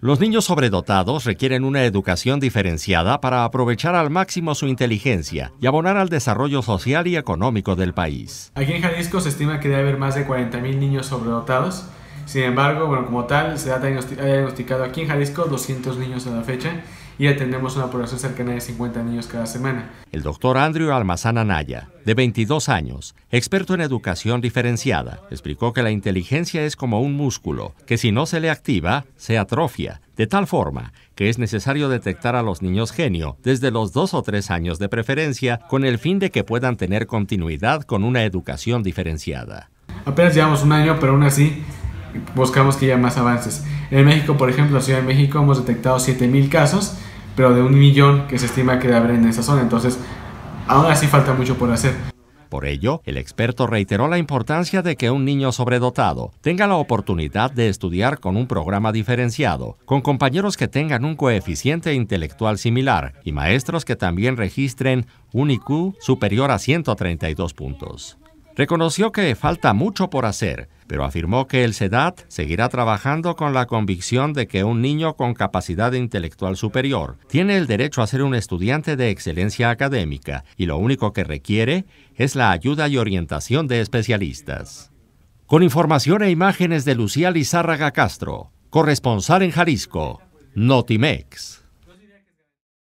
Los niños sobredotados requieren una educación diferenciada para aprovechar al máximo su inteligencia y abonar al desarrollo social y económico del país. Aquí en Jalisco se estima que debe haber más de 40.000 niños sobredotados. Sin embargo, bueno, como tal, se ha diagnosticado aquí en Jalisco 200 niños a la fecha y atendemos una población cercana de 50 niños cada semana. El doctor Andrew Almazán Anaya, de 22 años, experto en educación diferenciada, explicó que la inteligencia es como un músculo, que si no se le activa, se atrofia, de tal forma que es necesario detectar a los niños genio desde los dos o tres años de preferencia, con el fin de que puedan tener continuidad con una educación diferenciada. Apenas llevamos un año, pero aún así buscamos que haya más avances. En México, por ejemplo, en la Ciudad de México hemos detectado mil casos, pero de un millón que se estima que debe en esa zona. Entonces, aún así falta mucho por hacer. Por ello, el experto reiteró la importancia de que un niño sobredotado tenga la oportunidad de estudiar con un programa diferenciado, con compañeros que tengan un coeficiente intelectual similar y maestros que también registren un IQ superior a 132 puntos. Reconoció que falta mucho por hacer, pero afirmó que el SEDAT seguirá trabajando con la convicción de que un niño con capacidad intelectual superior tiene el derecho a ser un estudiante de excelencia académica y lo único que requiere es la ayuda y orientación de especialistas. Con información e imágenes de Lucía Lizárraga Castro, corresponsal en Jalisco, Notimex.